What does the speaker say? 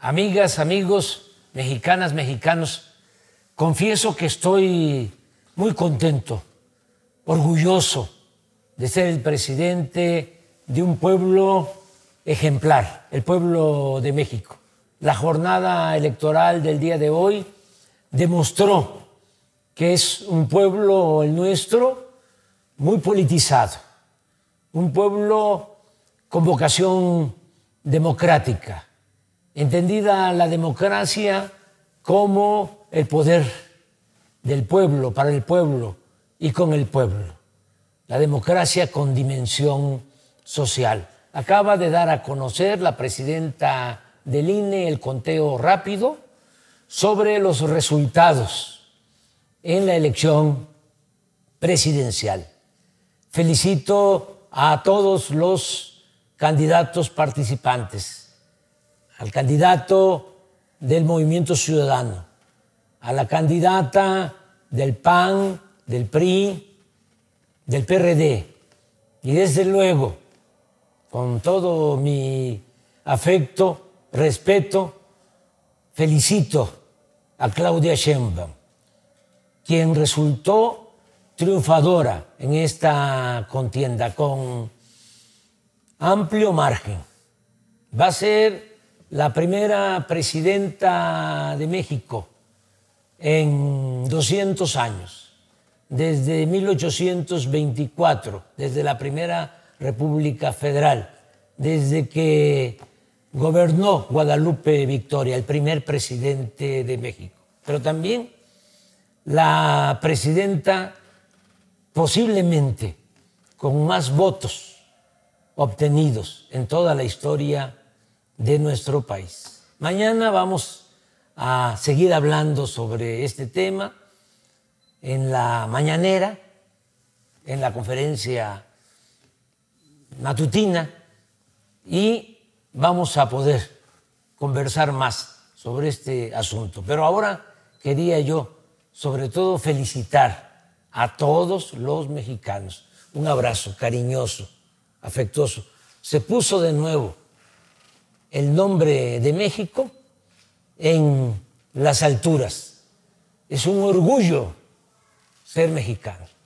Amigas, amigos, mexicanas, mexicanos, confieso que estoy muy contento, orgulloso de ser el presidente de un pueblo ejemplar, el pueblo de México. La jornada electoral del día de hoy demostró que es un pueblo, el nuestro, muy politizado, un pueblo con vocación democrática, entendida la democracia como el poder del pueblo, para el pueblo y con el pueblo. La democracia con dimensión social. Acaba de dar a conocer la presidenta del INE el conteo rápido sobre los resultados en la elección presidencial. Felicito a todos los candidatos participantes al candidato del Movimiento Ciudadano, a la candidata del PAN, del PRI, del PRD. Y desde luego, con todo mi afecto, respeto, felicito a Claudia Sheinbaum, quien resultó triunfadora en esta contienda con amplio margen. Va a ser la primera presidenta de México en 200 años, desde 1824, desde la primera República Federal, desde que gobernó Guadalupe Victoria, el primer presidente de México, pero también la presidenta posiblemente con más votos obtenidos en toda la historia de nuestro país. Mañana vamos a seguir hablando sobre este tema en la mañanera, en la conferencia matutina, y vamos a poder conversar más sobre este asunto. Pero ahora quería yo, sobre todo, felicitar a todos los mexicanos. Un abrazo cariñoso, afectuoso. Se puso de nuevo el nombre de México en las alturas. Es un orgullo ser mexicano.